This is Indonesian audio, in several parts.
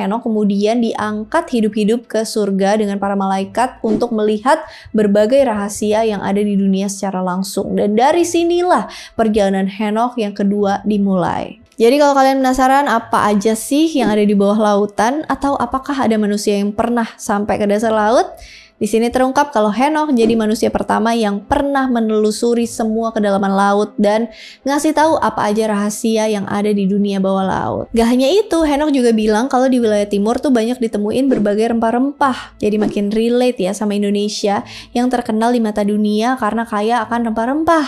Henok kemudian diangkat hidup-hidup ke surga dengan para malaikat untuk melihat berbagai rahasia yang ada di dunia secara langsung. Dan dari sinilah perjalanan Henok yang kedua dimulai. Jadi kalau kalian penasaran apa aja sih yang ada di bawah lautan atau apakah ada manusia yang pernah sampai ke dasar laut, di sini terungkap kalau Henok jadi manusia pertama yang pernah menelusuri semua kedalaman laut dan ngasih tahu apa aja rahasia yang ada di dunia bawah laut. Gak hanya itu, Henok juga bilang kalau di wilayah timur tuh banyak ditemuin berbagai rempah-rempah. Jadi makin relate ya sama Indonesia yang terkenal di mata dunia karena kaya akan rempah-rempah.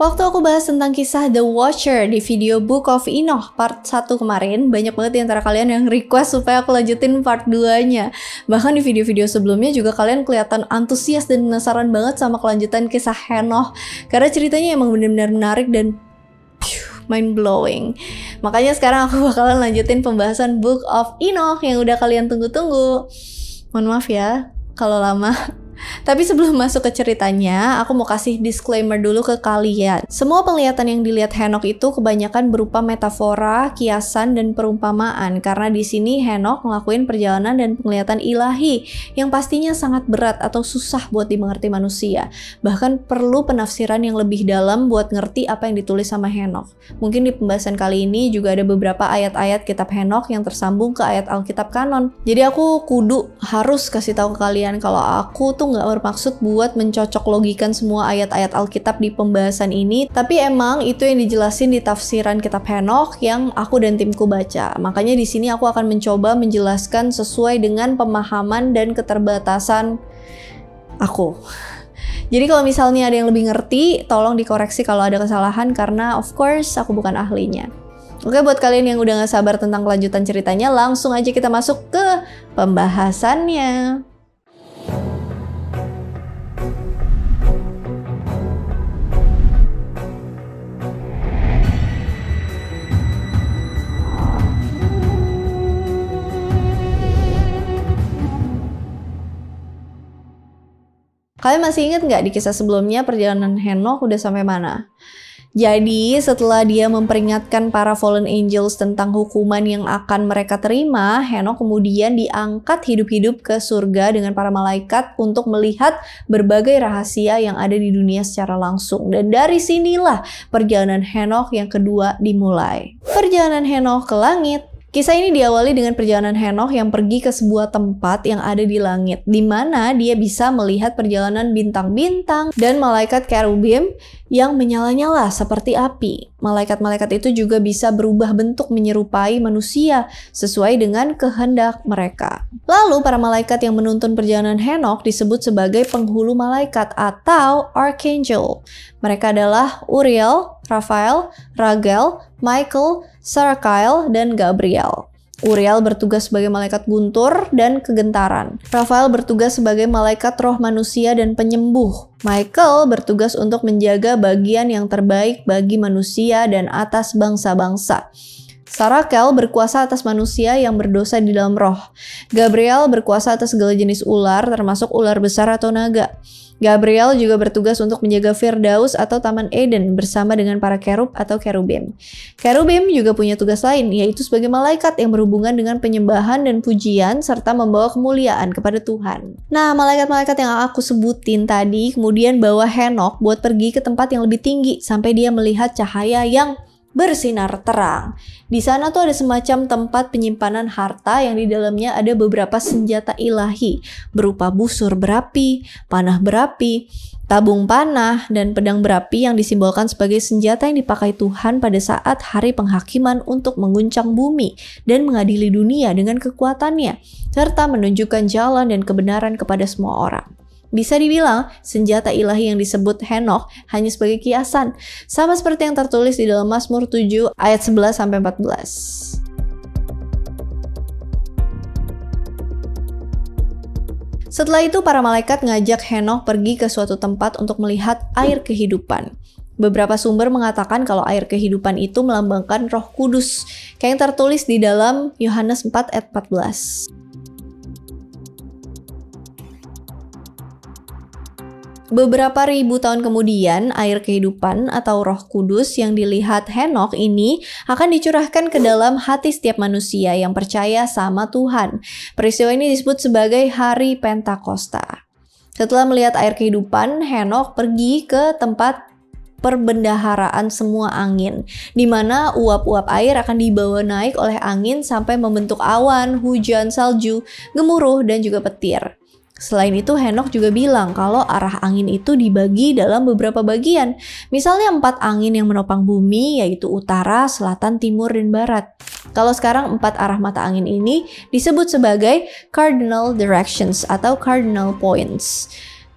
Waktu aku bahas tentang kisah The Watcher di video Book of Enoch part 1 kemarin, banyak banget di antara kalian yang request supaya aku lanjutin part 2-nya. Bahkan di video-video sebelumnya juga kalian kelihatan antusias dan penasaran banget sama kelanjutan kisah Henoch. Karena ceritanya emang benar-benar menarik dan mind blowing. Makanya sekarang aku bakalan lanjutin pembahasan Book of Enoch yang udah kalian tunggu-tunggu. Mohon maaf ya kalau lama. Tapi sebelum masuk ke ceritanya, aku mau kasih disclaimer dulu ke kalian. Semua penglihatan yang dilihat Henok itu kebanyakan berupa metafora, kiasan, dan perumpamaan. Karena di sini Henok ngelakuin perjalanan dan penglihatan ilahi yang pastinya sangat berat atau susah buat dimengerti manusia. Bahkan perlu penafsiran yang lebih dalam buat ngerti apa yang ditulis sama Henok. Mungkin di pembahasan kali ini juga ada beberapa ayat-ayat kitab Henok yang tersambung ke ayat Alkitab kanon. Jadi aku kudu harus kasih tahu ke kalian kalau aku tuh nggak bermaksud buat mencocok logikan semua ayat-ayat Alkitab di pembahasan ini, tapi emang itu yang dijelasin di tafsiran kitab Henokh yang aku dan timku baca. Makanya di sini aku akan mencoba menjelaskan sesuai dengan pemahaman dan keterbatasan aku. Jadi kalau misalnya ada yang lebih ngerti, tolong dikoreksi kalau ada kesalahan karena of course aku bukan ahlinya. Oke, buat kalian yang udah gak sabar tentang kelanjutan ceritanya, langsung aja kita masuk ke pembahasannya. Kalian masih ingat nggak di kisah sebelumnya perjalanan Henokh udah sampai mana? Jadi setelah dia memperingatkan para fallen angels tentang hukuman yang akan mereka terima, Henokh kemudian diangkat hidup-hidup ke surga dengan para malaikat untuk melihat berbagai rahasia yang ada di dunia secara langsung. Dan dari sinilah perjalanan Henokh yang kedua dimulai. Perjalanan Henokh ke langit Kisah ini diawali dengan perjalanan Henoch yang pergi ke sebuah tempat yang ada di langit, di mana dia bisa melihat perjalanan bintang-bintang dan malaikat kerubim yang menyala-nyala seperti api. Malaikat-malaikat itu juga bisa berubah bentuk menyerupai manusia sesuai dengan kehendak mereka. Lalu para malaikat yang menuntun perjalanan Henok disebut sebagai penghulu malaikat atau archangel. Mereka adalah Uriel, Rafael, Ragel, Michael, Sarakail, dan Gabriel. Uriel bertugas sebagai malaikat guntur dan kegentaran. Rafael bertugas sebagai malaikat roh manusia dan penyembuh. Michael bertugas untuk menjaga bagian yang terbaik bagi manusia dan atas bangsa-bangsa. Sarakel berkuasa atas manusia yang berdosa di dalam roh. Gabriel berkuasa atas segala jenis ular, termasuk ular besar atau naga. Gabriel juga bertugas untuk menjaga Firdaus atau Taman Eden bersama dengan para kerub atau kerubim. Kerubim juga punya tugas lain, yaitu sebagai malaikat yang berhubungan dengan penyembahan dan pujian serta membawa kemuliaan kepada Tuhan. Nah, malaikat-malaikat yang aku sebutin tadi kemudian bawa Henok buat pergi ke tempat yang lebih tinggi sampai dia melihat cahaya yang bersinar terang. Di sana tuh ada semacam tempat penyimpanan harta yang di dalamnya ada beberapa senjata ilahi berupa busur berapi, panah berapi, tabung panah, dan pedang berapi yang disimbolkan sebagai senjata yang dipakai Tuhan pada saat hari penghakiman untuk mengguncang bumi dan mengadili dunia dengan kekuatannya, serta menunjukkan jalan dan kebenaran kepada semua orang. Bisa dibilang, senjata ilahi yang disebut Henokh hanya sebagai kiasan, sama seperti yang tertulis di dalam Mazmur 7 ayat 11 14. Setelah itu para malaikat ngajak Henokh pergi ke suatu tempat untuk melihat air kehidupan. Beberapa sumber mengatakan kalau air kehidupan itu melambangkan Roh Kudus, kayak yang tertulis di dalam Yohanes 4 ayat 14. Beberapa ribu tahun kemudian, air kehidupan atau roh kudus yang dilihat Henok ini akan dicurahkan ke dalam hati setiap manusia yang percaya sama Tuhan. Peristiwa ini disebut sebagai Hari Pentakosta. Setelah melihat air kehidupan, Henok pergi ke tempat perbendaharaan semua angin, di mana uap-uap air akan dibawa naik oleh angin sampai membentuk awan, hujan, salju, gemuruh, dan juga petir. Selain itu, Henok juga bilang kalau arah angin itu dibagi dalam beberapa bagian. Misalnya empat angin yang menopang bumi, yaitu utara, selatan, timur, dan barat. Kalau sekarang empat arah mata angin ini disebut sebagai cardinal directions atau cardinal points.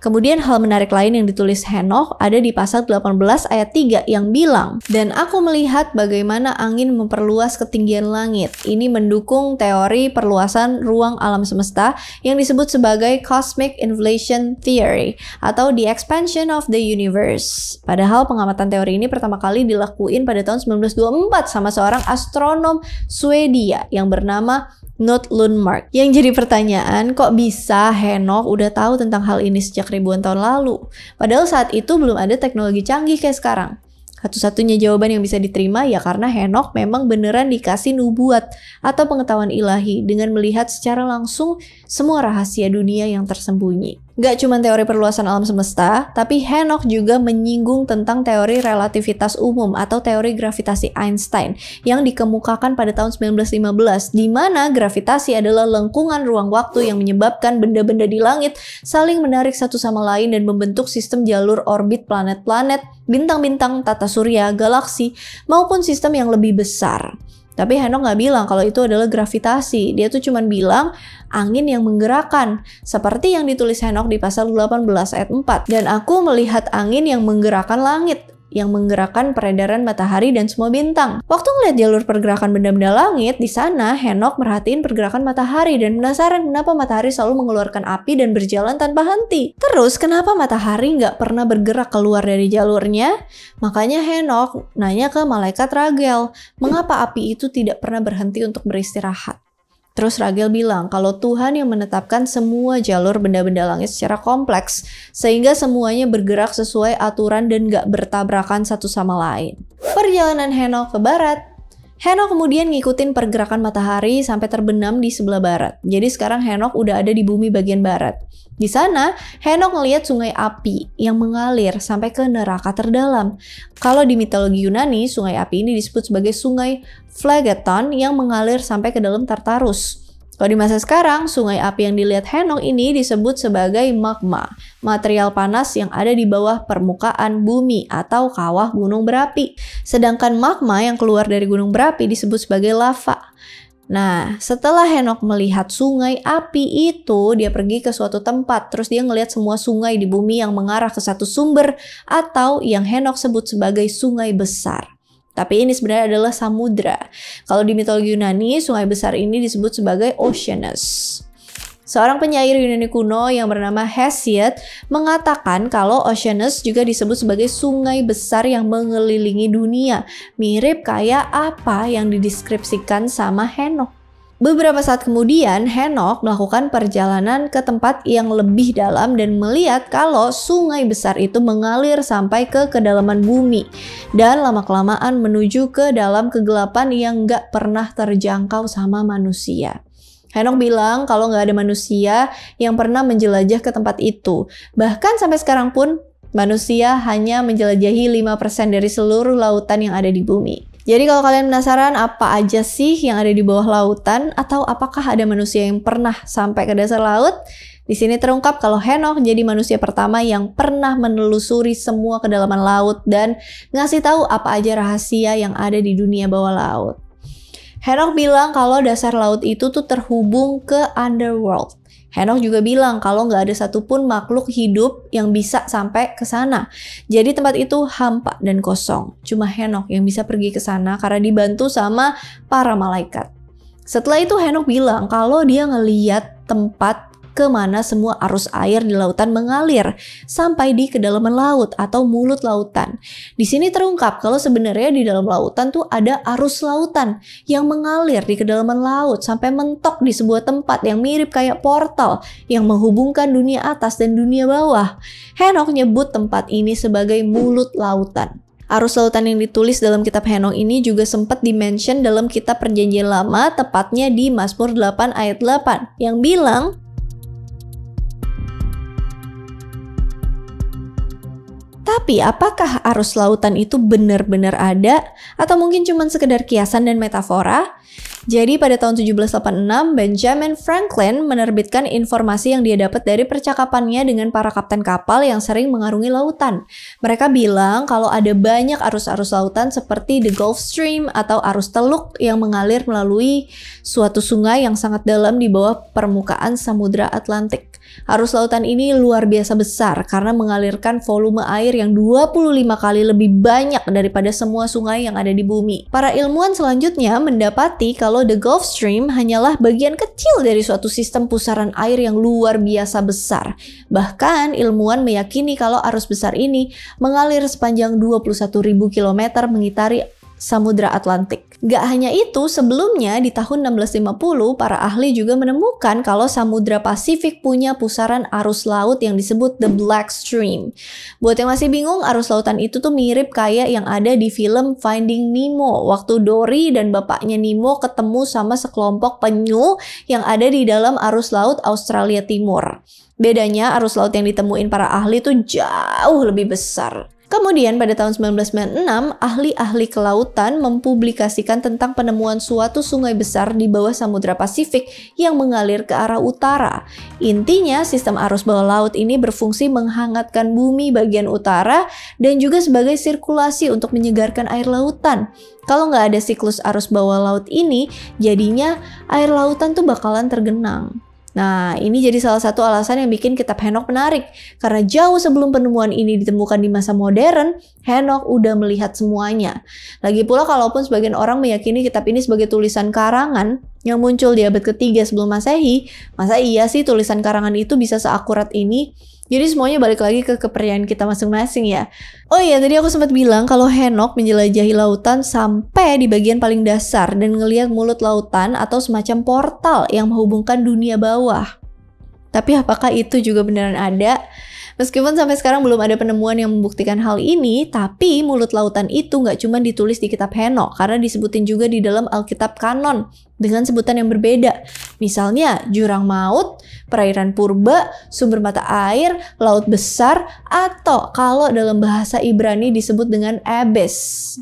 Kemudian hal menarik lain yang ditulis Henokh ada di pasal 18 ayat 3 yang bilang, Dan aku melihat bagaimana angin memperluas ketinggian langit. Ini mendukung teori perluasan ruang alam semesta yang disebut sebagai Cosmic Inflation Theory atau The Expansion of the Universe. Padahal pengamatan teori ini pertama kali dilakuin pada tahun 1924 sama seorang astronom Swedia yang bernama Not Lundmark. Yang jadi pertanyaan, kok bisa Henok udah tahu tentang hal ini sejak ribuan tahun lalu? Padahal saat itu belum ada teknologi canggih kayak sekarang. Satu-satunya jawaban yang bisa diterima ya karena Henok memang beneran dikasih nubuat atau pengetahuan ilahi dengan melihat secara langsung semua rahasia dunia yang tersembunyi. Gak cuma teori perluasan alam semesta, tapi Henoch juga menyinggung tentang teori relativitas umum atau teori gravitasi Einstein yang dikemukakan pada tahun 1915, di mana gravitasi adalah lengkungan ruang waktu yang menyebabkan benda-benda di langit saling menarik satu sama lain dan membentuk sistem jalur orbit planet-planet, bintang-bintang, tata surya, galaksi, maupun sistem yang lebih besar. Tapi Henok nggak bilang kalau itu adalah gravitasi. Dia tuh cuman bilang angin yang menggerakkan. Seperti yang ditulis Henok di pasal 18 ayat 4. Dan aku melihat angin yang menggerakkan langit yang menggerakkan peredaran matahari dan semua bintang. Waktu ngeliat jalur pergerakan benda-benda langit, di sana Henok merhatiin pergerakan matahari dan penasaran kenapa matahari selalu mengeluarkan api dan berjalan tanpa henti. Terus, kenapa matahari nggak pernah bergerak keluar dari jalurnya? Makanya Henok nanya ke malaikat Ragel, mengapa api itu tidak pernah berhenti untuk beristirahat? Terus Ragel bilang kalau Tuhan yang menetapkan semua jalur benda-benda langit secara kompleks sehingga semuanya bergerak sesuai aturan dan gak bertabrakan satu sama lain. Perjalanan Heno ke barat Henok kemudian ngikutin pergerakan matahari sampai terbenam di sebelah barat. Jadi sekarang Henok udah ada di bumi bagian barat. Di sana, Henok ngelihat sungai api yang mengalir sampai ke neraka terdalam. Kalau di mitologi Yunani, sungai api ini disebut sebagai sungai Phlegeton yang mengalir sampai ke dalam Tartarus. Kalau di masa sekarang, sungai api yang dilihat Henong ini disebut sebagai magma, material panas yang ada di bawah permukaan bumi atau kawah gunung berapi. Sedangkan magma yang keluar dari gunung berapi disebut sebagai lava. Nah, setelah Henok melihat sungai api itu, dia pergi ke suatu tempat. Terus dia ngelihat semua sungai di bumi yang mengarah ke satu sumber atau yang Henok sebut sebagai sungai besar. Tapi ini sebenarnya adalah samudra. Kalau di mitologi Yunani, sungai besar ini disebut sebagai Oceanus. Seorang penyair Yunani kuno yang bernama Hesiod mengatakan kalau Oceanus juga disebut sebagai sungai besar yang mengelilingi dunia, mirip kayak apa yang dideskripsikan sama Henokh. Beberapa saat kemudian, Henok melakukan perjalanan ke tempat yang lebih dalam dan melihat kalau sungai besar itu mengalir sampai ke kedalaman bumi dan lama-kelamaan menuju ke dalam kegelapan yang gak pernah terjangkau sama manusia. Henok bilang kalau nggak ada manusia yang pernah menjelajah ke tempat itu. Bahkan sampai sekarang pun, manusia hanya menjelajahi 5% dari seluruh lautan yang ada di bumi. Jadi kalau kalian penasaran apa aja sih yang ada di bawah lautan atau apakah ada manusia yang pernah sampai ke dasar laut? Di sini terungkap kalau Henokh jadi manusia pertama yang pernah menelusuri semua kedalaman laut dan ngasih tahu apa aja rahasia yang ada di dunia bawah laut. Henokh bilang kalau dasar laut itu tuh terhubung ke underworld Henok juga bilang kalau nggak ada satupun makhluk hidup yang bisa sampai ke sana. Jadi tempat itu hampa dan kosong. Cuma Henok yang bisa pergi ke sana karena dibantu sama para malaikat. Setelah itu Henok bilang kalau dia ngeliat tempat kemana semua arus air di lautan mengalir, sampai di kedalaman laut atau mulut lautan. Di sini terungkap kalau sebenarnya di dalam lautan tuh ada arus lautan yang mengalir di kedalaman laut sampai mentok di sebuah tempat yang mirip kayak portal yang menghubungkan dunia atas dan dunia bawah. Henok nyebut tempat ini sebagai mulut lautan. Arus lautan yang ditulis dalam kitab Henong ini juga sempat dimention dalam kitab perjanjian lama, tepatnya di Mazmur 8 ayat 8, yang bilang, Tapi apakah arus lautan itu benar-benar ada atau mungkin cuma sekedar kiasan dan metafora? Jadi pada tahun 1786, Benjamin Franklin menerbitkan informasi yang dia dapat dari percakapannya dengan para kapten kapal yang sering mengarungi lautan. Mereka bilang kalau ada banyak arus-arus lautan seperti the Gulf Stream atau arus teluk yang mengalir melalui suatu sungai yang sangat dalam di bawah permukaan Samudra Atlantik. Arus lautan ini luar biasa besar karena mengalirkan volume air yang 25 kali lebih banyak daripada semua sungai yang ada di bumi. Para ilmuwan selanjutnya mendapati kalau the Gulf Stream hanyalah bagian kecil dari suatu sistem pusaran air yang luar biasa besar. Bahkan ilmuwan meyakini kalau arus besar ini mengalir sepanjang 21.000 km mengitari Samudra Atlantik. Gak hanya itu, sebelumnya di tahun 1650 para ahli juga menemukan kalau Samudra Pasifik punya pusaran arus laut yang disebut The Black Stream. Buat yang masih bingung, arus lautan itu tuh mirip kayak yang ada di film Finding Nemo waktu Dory dan bapaknya Nemo ketemu sama sekelompok penyu yang ada di dalam arus laut Australia Timur. Bedanya arus laut yang ditemuin para ahli tuh jauh lebih besar. Kemudian pada tahun 1996, ahli-ahli kelautan mempublikasikan tentang penemuan suatu sungai besar di bawah Samudra Pasifik yang mengalir ke arah utara. Intinya, sistem arus bawah laut ini berfungsi menghangatkan bumi bagian utara dan juga sebagai sirkulasi untuk menyegarkan air lautan. Kalau nggak ada siklus arus bawah laut ini, jadinya air lautan tuh bakalan tergenang. Nah, ini jadi salah satu alasan yang bikin kitab Henok menarik. Karena jauh sebelum penemuan ini ditemukan di masa modern, Henok udah melihat semuanya. Lagi pula kalaupun sebagian orang meyakini kitab ini sebagai tulisan karangan yang muncul di abad ketiga sebelum masehi, masa iya sih tulisan karangan itu bisa seakurat ini? Jadi semuanya balik lagi ke kepercayaan kita masing-masing ya. Oh iya, tadi aku sempat bilang kalau Henok menjelajahi lautan sampai di bagian paling dasar dan ngelihat mulut lautan atau semacam portal yang menghubungkan dunia bawah. Tapi apakah itu juga beneran ada? Meskipun sampai sekarang belum ada penemuan yang membuktikan hal ini, tapi mulut lautan itu nggak cuma ditulis di kitab Henok, karena disebutin juga di dalam Alkitab Kanon dengan sebutan yang berbeda. Misalnya, jurang maut, perairan purba, sumber mata air, laut besar, atau kalau dalam bahasa Ibrani disebut dengan abyss.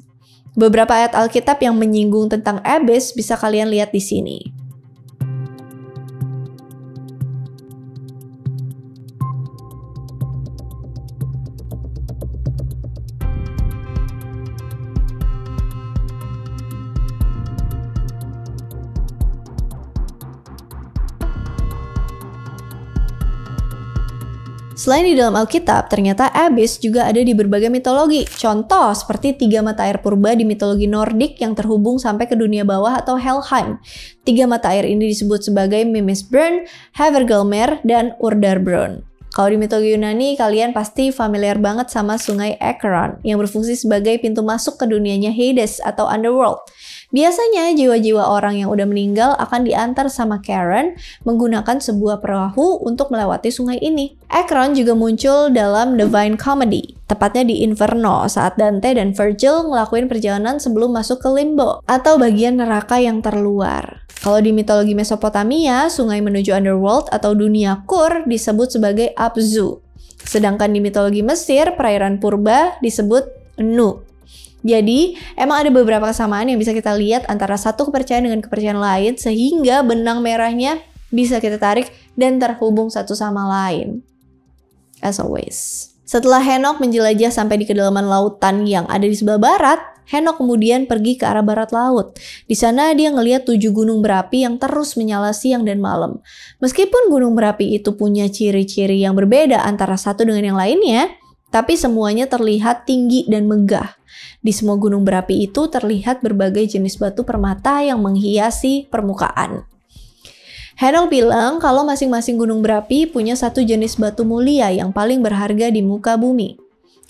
Beberapa ayat Alkitab yang menyinggung tentang abyss bisa kalian lihat di sini. Selain di dalam Alkitab, ternyata Abyss juga ada di berbagai mitologi. Contoh seperti tiga mata air purba di mitologi Nordik yang terhubung sampai ke dunia bawah atau Helheim. Tiga mata air ini disebut sebagai Mimisbrunn, Havergalmer, dan Urdarbrunn. Kalau di mitologi Yunani, kalian pasti familiar banget sama sungai Acheron yang berfungsi sebagai pintu masuk ke dunianya Hades atau Underworld. Biasanya jiwa-jiwa orang yang udah meninggal akan diantar sama Karen menggunakan sebuah perahu untuk melewati sungai ini. Ekron juga muncul dalam Divine Comedy, tepatnya di Inferno saat Dante dan Virgil ngelakuin perjalanan sebelum masuk ke Limbo atau bagian neraka yang terluar. Kalau di mitologi Mesopotamia, sungai menuju underworld atau dunia kur disebut sebagai Abzu. Sedangkan di mitologi Mesir, perairan purba disebut Nu. Jadi, emang ada beberapa kesamaan yang bisa kita lihat antara satu kepercayaan dengan kepercayaan lain sehingga benang merahnya bisa kita tarik dan terhubung satu sama lain. As always. Setelah Henok menjelajah sampai di kedalaman lautan yang ada di sebelah barat, Henok kemudian pergi ke arah barat laut. Di sana dia ngelihat tujuh gunung berapi yang terus menyala siang dan malam. Meskipun gunung berapi itu punya ciri-ciri yang berbeda antara satu dengan yang lainnya, tapi semuanya terlihat tinggi dan megah. Di semua gunung berapi itu terlihat berbagai jenis batu permata yang menghiasi permukaan. Hanel bilang kalau masing-masing gunung berapi punya satu jenis batu mulia yang paling berharga di muka bumi.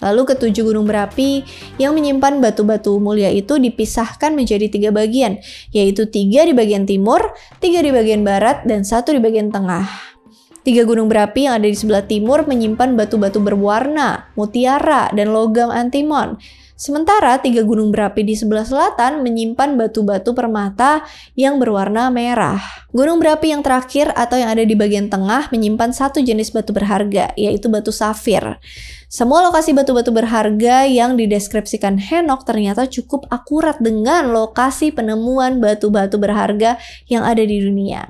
Lalu ketujuh gunung berapi yang menyimpan batu-batu mulia itu dipisahkan menjadi tiga bagian, yaitu tiga di bagian timur, tiga di bagian barat, dan satu di bagian tengah. Tiga gunung berapi yang ada di sebelah timur menyimpan batu-batu berwarna, mutiara, dan logam antimon. Sementara tiga gunung berapi di sebelah selatan menyimpan batu-batu permata yang berwarna merah. Gunung berapi yang terakhir atau yang ada di bagian tengah menyimpan satu jenis batu berharga, yaitu batu safir. Semua lokasi batu-batu berharga yang dideskripsikan Henok ternyata cukup akurat dengan lokasi penemuan batu-batu berharga yang ada di dunia.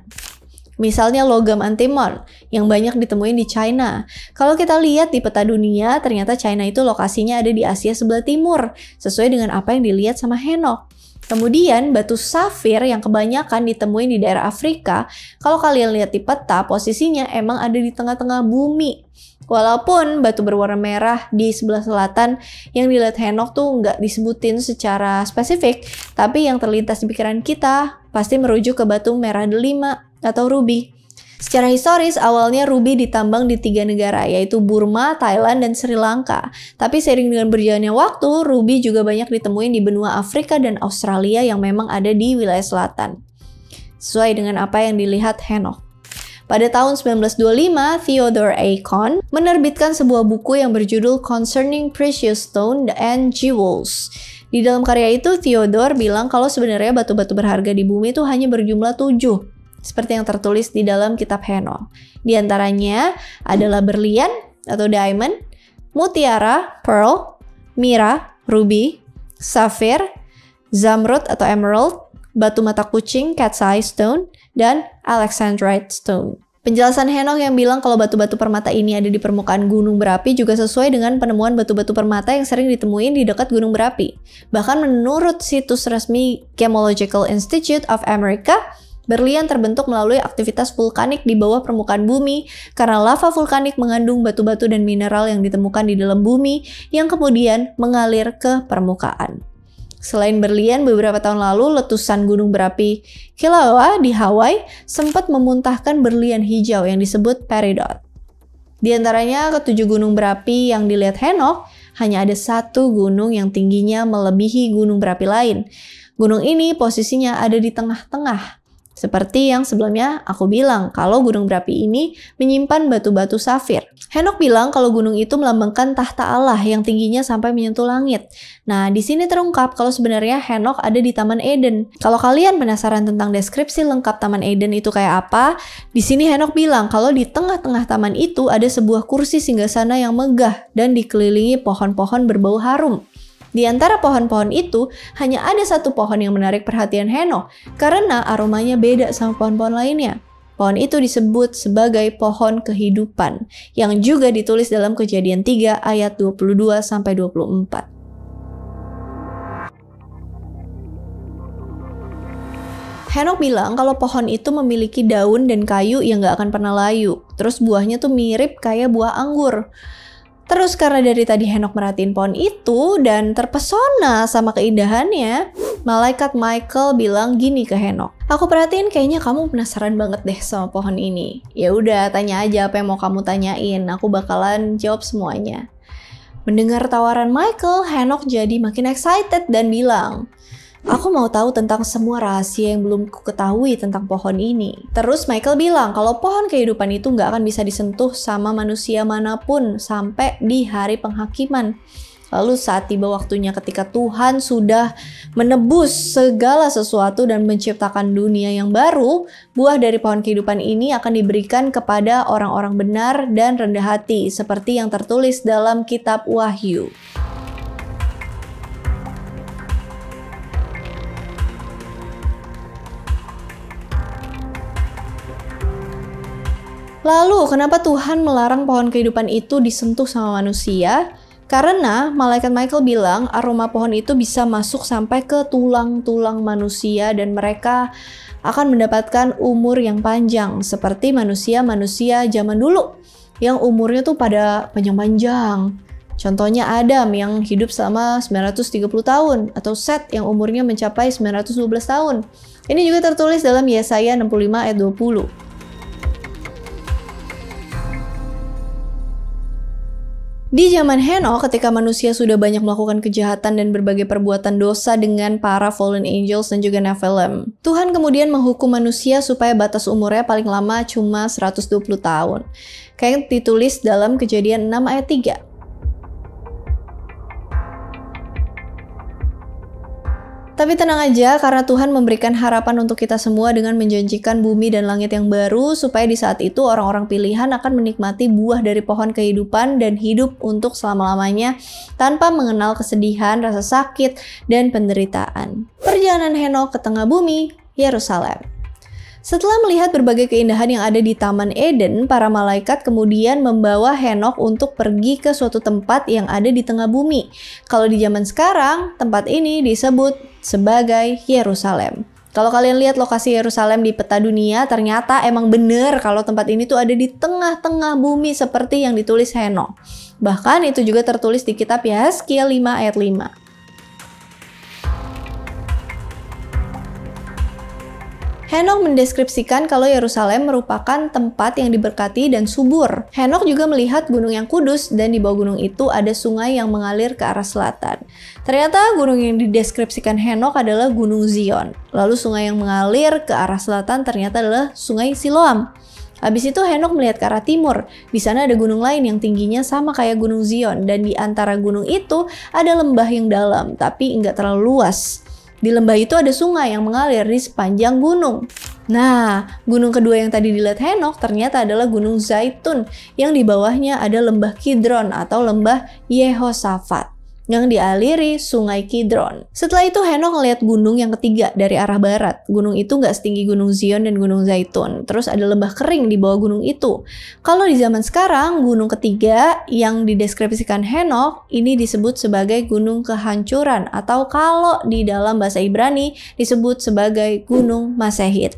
Misalnya logam antimon yang banyak ditemuin di China. Kalau kita lihat di peta dunia, ternyata China itu lokasinya ada di Asia sebelah timur, sesuai dengan apa yang dilihat sama Henok. Kemudian batu safir yang kebanyakan ditemuin di daerah Afrika, kalau kalian lihat di peta, posisinya emang ada di tengah-tengah bumi. Walaupun batu berwarna merah di sebelah selatan yang dilihat Henok tuh nggak disebutin secara spesifik, tapi yang terlintas di pikiran kita pasti merujuk ke batu merah delima atau ruby. Secara historis, awalnya ruby ditambang di tiga negara, yaitu Burma, Thailand, dan Sri Lanka. Tapi sering dengan berjalannya waktu, ruby juga banyak ditemuin di benua Afrika dan Australia yang memang ada di wilayah selatan. Sesuai dengan apa yang dilihat Henok. Pada tahun 1925, Theodore A. menerbitkan sebuah buku yang berjudul Concerning Precious Stone and Jewels. Di dalam karya itu, Theodore bilang kalau sebenarnya batu-batu berharga di bumi itu hanya berjumlah tujuh seperti yang tertulis di dalam kitab Heno. Di antaranya adalah berlian atau diamond, mutiara, pearl, mira, ruby, safir, zamrud atau emerald, batu mata kucing, cat's eye stone, dan alexandrite stone. Penjelasan Henong yang bilang kalau batu-batu permata ini ada di permukaan gunung berapi juga sesuai dengan penemuan batu-batu permata yang sering ditemuin di dekat gunung berapi. Bahkan menurut situs resmi Gemological Institute of America, Berlian terbentuk melalui aktivitas vulkanik di bawah permukaan bumi karena lava vulkanik mengandung batu-batu dan mineral yang ditemukan di dalam bumi yang kemudian mengalir ke permukaan. Selain berlian, beberapa tahun lalu letusan gunung berapi Kilauea di Hawaii sempat memuntahkan berlian hijau yang disebut peridot. Di antaranya ketujuh gunung berapi yang dilihat Henok, hanya ada satu gunung yang tingginya melebihi gunung berapi lain. Gunung ini posisinya ada di tengah-tengah seperti yang sebelumnya aku bilang, kalau gunung berapi ini menyimpan batu-batu safir. Henok bilang kalau gunung itu melambangkan tahta Allah yang tingginya sampai menyentuh langit. Nah, di sini terungkap kalau sebenarnya Henok ada di Taman Eden. Kalau kalian penasaran tentang deskripsi lengkap Taman Eden itu kayak apa, di sini Henok bilang kalau di tengah-tengah taman itu ada sebuah kursi singgasana yang megah dan dikelilingi pohon-pohon berbau harum. Di antara pohon-pohon itu, hanya ada satu pohon yang menarik perhatian Heno karena aromanya beda sama pohon-pohon lainnya. Pohon itu disebut sebagai pohon kehidupan yang juga ditulis dalam Kejadian 3 ayat 22 sampai 24. Henok bilang kalau pohon itu memiliki daun dan kayu yang nggak akan pernah layu. Terus buahnya tuh mirip kayak buah anggur. Terus karena dari tadi Henok merhatiin pohon itu dan terpesona sama keindahannya, malaikat Michael bilang gini ke Henok. Aku perhatiin kayaknya kamu penasaran banget deh sama pohon ini. Ya udah, tanya aja apa yang mau kamu tanyain. Aku bakalan jawab semuanya. Mendengar tawaran Michael, Henok jadi makin excited dan bilang, Aku mau tahu tentang semua rahasia yang belum ku ketahui tentang pohon ini. Terus Michael bilang kalau pohon kehidupan itu nggak akan bisa disentuh sama manusia manapun sampai di hari penghakiman. Lalu saat tiba waktunya ketika Tuhan sudah menebus segala sesuatu dan menciptakan dunia yang baru, buah dari pohon kehidupan ini akan diberikan kepada orang-orang benar dan rendah hati seperti yang tertulis dalam kitab Wahyu. Lalu, kenapa Tuhan melarang pohon kehidupan itu disentuh sama manusia? Karena malaikat Michael bilang aroma pohon itu bisa masuk sampai ke tulang-tulang manusia dan mereka akan mendapatkan umur yang panjang seperti manusia-manusia zaman dulu yang umurnya tuh pada panjang-panjang. Contohnya Adam yang hidup selama 930 tahun atau Seth yang umurnya mencapai 912 tahun. Ini juga tertulis dalam Yesaya 65 ayat 20. Di zaman Heno, ketika manusia sudah banyak melakukan kejahatan dan berbagai perbuatan dosa dengan para fallen angels dan juga Nephilim, Tuhan kemudian menghukum manusia supaya batas umurnya paling lama cuma 120 tahun. Kayak ditulis dalam kejadian 6 ayat 3. Tapi tenang aja, karena Tuhan memberikan harapan untuk kita semua dengan menjanjikan bumi dan langit yang baru, supaya di saat itu orang-orang pilihan akan menikmati buah dari pohon kehidupan dan hidup untuk selama-lamanya tanpa mengenal kesedihan, rasa sakit, dan penderitaan. Perjalanan Henok ke tengah bumi, Yerusalem. Setelah melihat berbagai keindahan yang ada di Taman Eden, para malaikat kemudian membawa Henok untuk pergi ke suatu tempat yang ada di tengah bumi. Kalau di zaman sekarang, tempat ini disebut sebagai Yerusalem. Kalau kalian lihat lokasi Yerusalem di peta dunia, ternyata emang bener kalau tempat ini tuh ada di tengah-tengah bumi seperti yang ditulis Henok. Bahkan itu juga tertulis di kitab Yaskia 5 ayat 5. Henok mendeskripsikan kalau Yerusalem merupakan tempat yang diberkati dan subur. Henok juga melihat gunung yang kudus dan di bawah gunung itu ada sungai yang mengalir ke arah selatan. Ternyata gunung yang dideskripsikan Henok adalah Gunung Zion. Lalu sungai yang mengalir ke arah selatan ternyata adalah Sungai Siloam. Habis itu Henok melihat ke arah timur. Di sana ada gunung lain yang tingginya sama kayak Gunung Zion dan di antara gunung itu ada lembah yang dalam tapi nggak terlalu luas. Di lembah itu ada sungai yang mengalir di sepanjang gunung. Nah, gunung kedua yang tadi dilihat Henok ternyata adalah Gunung Zaitun yang di bawahnya ada lembah Kidron atau lembah Yehosafat yang dialiri Sungai Kidron. Setelah itu Henok melihat gunung yang ketiga dari arah barat. Gunung itu nggak setinggi Gunung Zion dan Gunung Zaitun. Terus ada lembah kering di bawah gunung itu. Kalau di zaman sekarang, gunung ketiga yang dideskripsikan Henok ini disebut sebagai Gunung Kehancuran atau kalau di dalam bahasa Ibrani disebut sebagai Gunung Masehit.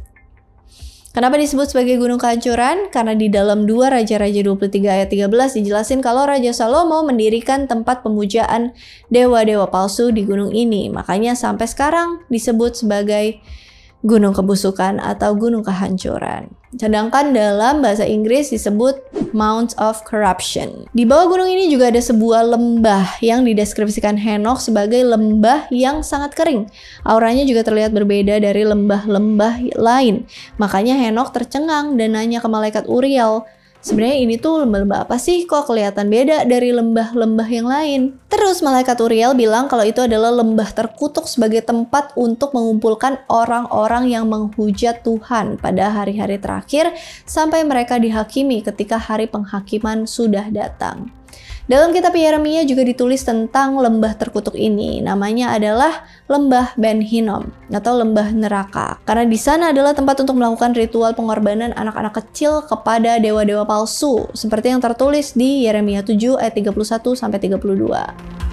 Kenapa disebut sebagai gunung kehancuran? Karena di dalam 2 Raja-Raja 23 ayat 13 dijelasin kalau Raja Salomo mendirikan tempat pemujaan dewa-dewa palsu di gunung ini. Makanya sampai sekarang disebut sebagai gunung kebusukan atau gunung kehancuran. Sedangkan dalam bahasa Inggris disebut Mount of Corruption. Di bawah gunung ini juga ada sebuah lembah yang dideskripsikan Henok sebagai lembah yang sangat kering. Auranya juga terlihat berbeda dari lembah-lembah lain. Makanya Henok tercengang dan nanya ke malaikat Uriel, sebenarnya ini tuh lembah-lembah apa sih kok kelihatan beda dari lembah-lembah yang lain. Terus malaikat Uriel bilang kalau itu adalah lembah terkutuk sebagai tempat untuk mengumpulkan orang-orang yang menghujat Tuhan pada hari-hari terakhir sampai mereka dihakimi ketika hari penghakiman sudah datang. Dalam kitab Yeremia juga ditulis tentang lembah terkutuk ini, namanya adalah lembah Ben Hinnom atau lembah neraka. Karena di sana adalah tempat untuk melakukan ritual pengorbanan anak-anak kecil kepada dewa-dewa palsu, seperti yang tertulis di Yeremia 7 ayat 31 sampai 32.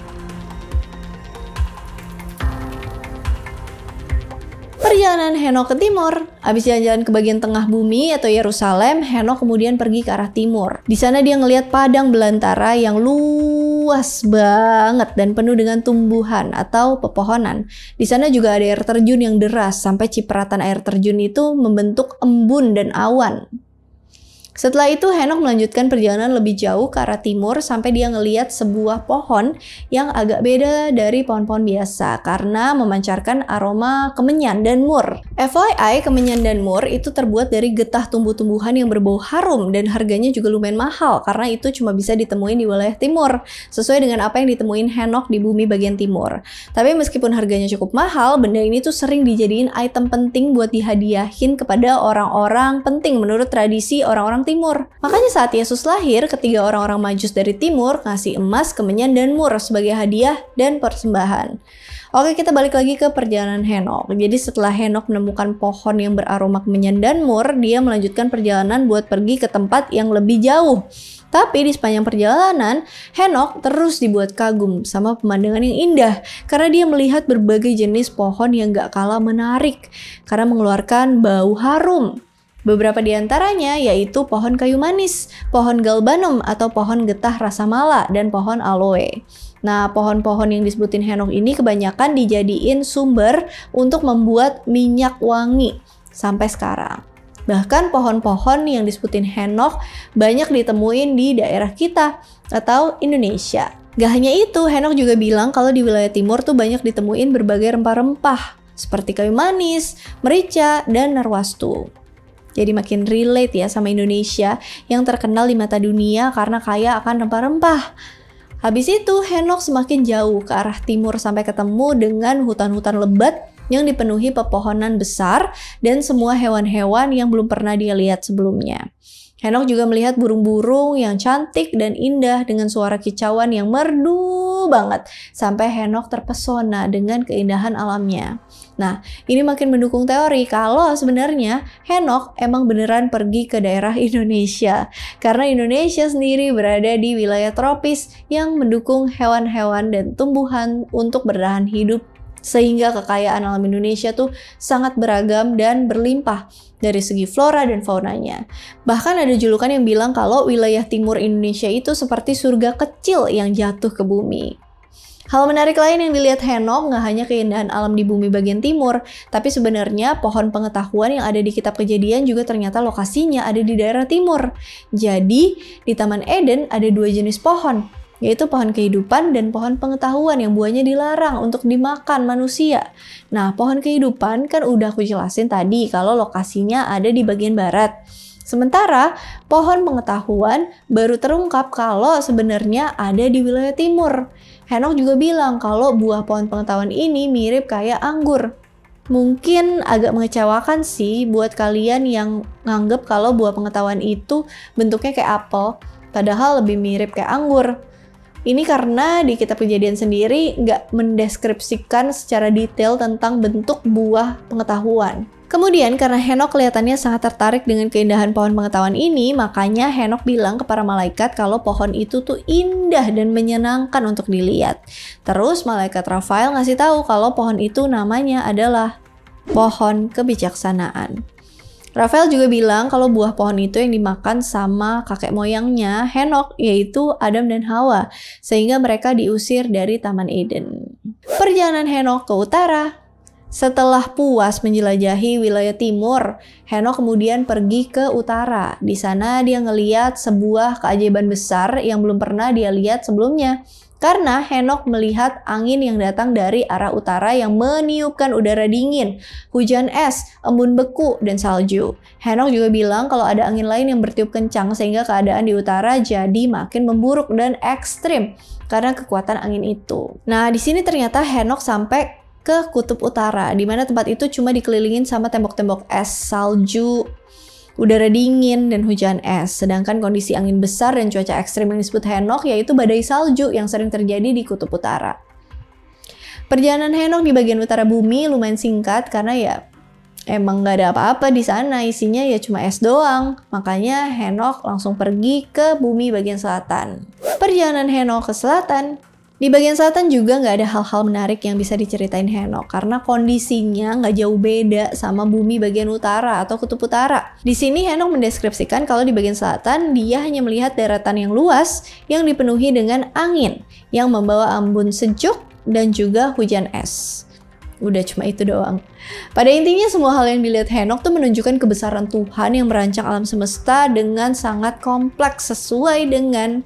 Perjalanan Henok ke timur. Abis jalan-jalan ke bagian tengah bumi atau Yerusalem, Henok kemudian pergi ke arah timur. Di sana dia ngelihat padang belantara yang luas banget dan penuh dengan tumbuhan atau pepohonan. Di sana juga ada air terjun yang deras sampai cipratan air terjun itu membentuk embun dan awan setelah itu Henok melanjutkan perjalanan lebih jauh ke arah timur sampai dia ngeliat sebuah pohon yang agak beda dari pohon-pohon biasa karena memancarkan aroma kemenyan dan mur. FYI, kemenyan dan mur itu terbuat dari getah tumbuh-tumbuhan yang berbau harum dan harganya juga lumayan mahal karena itu cuma bisa ditemuin di wilayah timur sesuai dengan apa yang ditemuin Henok di bumi bagian timur. Tapi meskipun harganya cukup mahal, benda ini tuh sering dijadiin item penting buat dihadiahin kepada orang-orang penting menurut tradisi orang-orang timur. Makanya saat Yesus lahir, ketiga orang-orang majus dari timur ngasih emas, kemenyan, dan mur sebagai hadiah dan persembahan. Oke, kita balik lagi ke perjalanan Henok. Jadi setelah Henok menemukan pohon yang beraroma kemenyan dan mur, dia melanjutkan perjalanan buat pergi ke tempat yang lebih jauh. Tapi di sepanjang perjalanan, Henok terus dibuat kagum sama pemandangan yang indah karena dia melihat berbagai jenis pohon yang gak kalah menarik karena mengeluarkan bau harum. Beberapa di antaranya yaitu pohon kayu manis, pohon galbanum atau pohon getah rasa mala dan pohon aloe. Nah, pohon-pohon yang disebutin Henok ini kebanyakan dijadiin sumber untuk membuat minyak wangi sampai sekarang. Bahkan pohon-pohon yang disebutin Henok banyak ditemuin di daerah kita atau Indonesia. Gak hanya itu, Henok juga bilang kalau di wilayah timur tuh banyak ditemuin berbagai rempah-rempah seperti kayu manis, merica, dan narwastu jadi makin relate ya sama Indonesia yang terkenal di mata dunia karena kaya akan rempah-rempah. Habis itu, Henok semakin jauh ke arah timur sampai ketemu dengan hutan-hutan lebat yang dipenuhi pepohonan besar dan semua hewan-hewan yang belum pernah dia lihat sebelumnya. Henok juga melihat burung-burung yang cantik dan indah dengan suara kicauan yang merdu banget sampai Henok terpesona dengan keindahan alamnya. Nah, ini makin mendukung teori kalau sebenarnya Henok emang beneran pergi ke daerah Indonesia. Karena Indonesia sendiri berada di wilayah tropis yang mendukung hewan-hewan dan tumbuhan untuk bertahan hidup sehingga kekayaan alam Indonesia tuh sangat beragam dan berlimpah dari segi flora dan faunanya. Bahkan ada julukan yang bilang kalau wilayah timur Indonesia itu seperti surga kecil yang jatuh ke bumi. Hal menarik lain yang dilihat Henok nggak hanya keindahan alam di bumi bagian timur, tapi sebenarnya pohon pengetahuan yang ada di kitab kejadian juga ternyata lokasinya ada di daerah timur. Jadi, di Taman Eden ada dua jenis pohon, yaitu pohon kehidupan dan pohon pengetahuan yang buahnya dilarang untuk dimakan manusia. Nah, pohon kehidupan kan udah aku jelasin tadi kalau lokasinya ada di bagian barat. Sementara pohon pengetahuan baru terungkap kalau sebenarnya ada di wilayah timur. Henok juga bilang kalau buah pohon pengetahuan ini mirip kayak anggur. Mungkin agak mengecewakan sih buat kalian yang nganggep kalau buah pengetahuan itu bentuknya kayak apel, padahal lebih mirip kayak anggur. Ini karena di kitab kejadian sendiri nggak mendeskripsikan secara detail tentang bentuk buah pengetahuan. Kemudian karena Henok kelihatannya sangat tertarik dengan keindahan pohon pengetahuan ini, makanya Henok bilang ke para malaikat kalau pohon itu tuh indah dan menyenangkan untuk dilihat. Terus malaikat Rafael ngasih tahu kalau pohon itu namanya adalah pohon kebijaksanaan. Rafael juga bilang kalau buah pohon itu yang dimakan sama kakek moyangnya Henok, yaitu Adam dan Hawa, sehingga mereka diusir dari Taman Eden. Perjalanan Henok ke utara setelah puas menjelajahi wilayah timur, Heno kemudian pergi ke utara. Di sana dia melihat sebuah keajaiban besar yang belum pernah dia lihat sebelumnya. Karena Henok melihat angin yang datang dari arah utara yang meniupkan udara dingin, hujan es, embun beku, dan salju. Henok juga bilang kalau ada angin lain yang bertiup kencang sehingga keadaan di utara jadi makin memburuk dan ekstrim karena kekuatan angin itu. Nah, di sini ternyata Henok sampai ke kutub utara, di mana tempat itu cuma dikelilingin sama tembok-tembok es, salju, udara dingin, dan hujan es. Sedangkan kondisi angin besar dan cuaca ekstrim yang disebut Henok yaitu badai salju yang sering terjadi di kutub utara. Perjalanan Henok di bagian utara bumi lumayan singkat karena ya emang nggak ada apa-apa di sana, isinya ya cuma es doang. Makanya Henok langsung pergi ke bumi bagian selatan. Perjalanan Henok ke selatan di bagian selatan juga nggak ada hal-hal menarik yang bisa diceritain Henok karena kondisinya nggak jauh beda sama bumi bagian utara atau kutub utara. Di sini Henok mendeskripsikan kalau di bagian selatan dia hanya melihat daratan yang luas yang dipenuhi dengan angin yang membawa embun sejuk dan juga hujan es. Udah cuma itu doang. Pada intinya semua hal yang dilihat Henok tuh menunjukkan kebesaran Tuhan yang merancang alam semesta dengan sangat kompleks sesuai dengan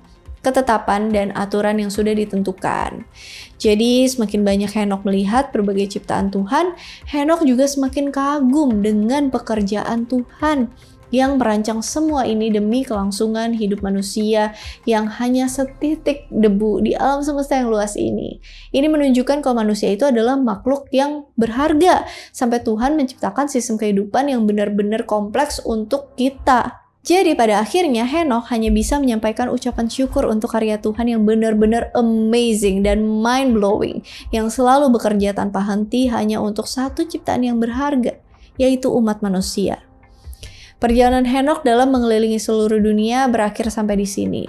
ketetapan dan aturan yang sudah ditentukan. Jadi semakin banyak Henok melihat berbagai ciptaan Tuhan, Henok juga semakin kagum dengan pekerjaan Tuhan yang merancang semua ini demi kelangsungan hidup manusia yang hanya setitik debu di alam semesta yang luas ini. Ini menunjukkan kalau manusia itu adalah makhluk yang berharga sampai Tuhan menciptakan sistem kehidupan yang benar-benar kompleks untuk kita. Jadi pada akhirnya Henok hanya bisa menyampaikan ucapan syukur untuk karya Tuhan yang benar-benar amazing dan mind-blowing, yang selalu bekerja tanpa henti hanya untuk satu ciptaan yang berharga, yaitu umat manusia. Perjalanan Henok dalam mengelilingi seluruh dunia berakhir sampai di sini.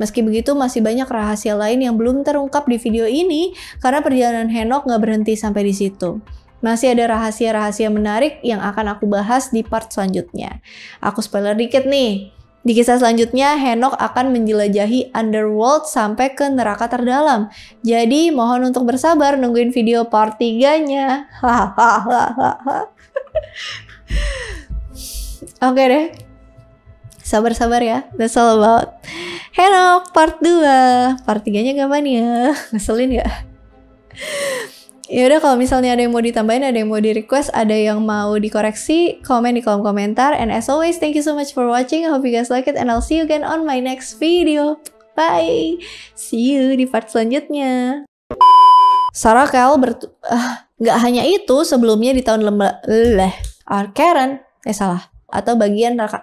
Meski begitu, masih banyak rahasia lain yang belum terungkap di video ini karena perjalanan Henok nggak berhenti sampai di situ. Masih ada rahasia-rahasia menarik yang akan aku bahas di part selanjutnya. Aku spoiler dikit nih. Di kisah selanjutnya, Henok akan menjelajahi Underworld sampai ke neraka terdalam. Jadi, mohon untuk bersabar nungguin video part 3-nya. Oke deh. Sabar-sabar ya. That's all about Henok part 2. Part 3-nya kapan ya? Ngeselin ya? Ya udah kalau misalnya ada yang mau ditambahin, ada yang mau di request, ada yang mau dikoreksi, komen di kolom komentar. And as always, thank you so much for watching. I hope you guys like it and I'll see you again on my next video. Bye. See you di part selanjutnya. Sarah kel bertu uh, ah, gak hanya itu sebelumnya di tahun lembah leh ah, Karen eh salah atau bagian raka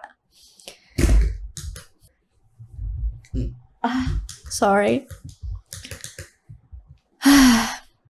ah sorry ah.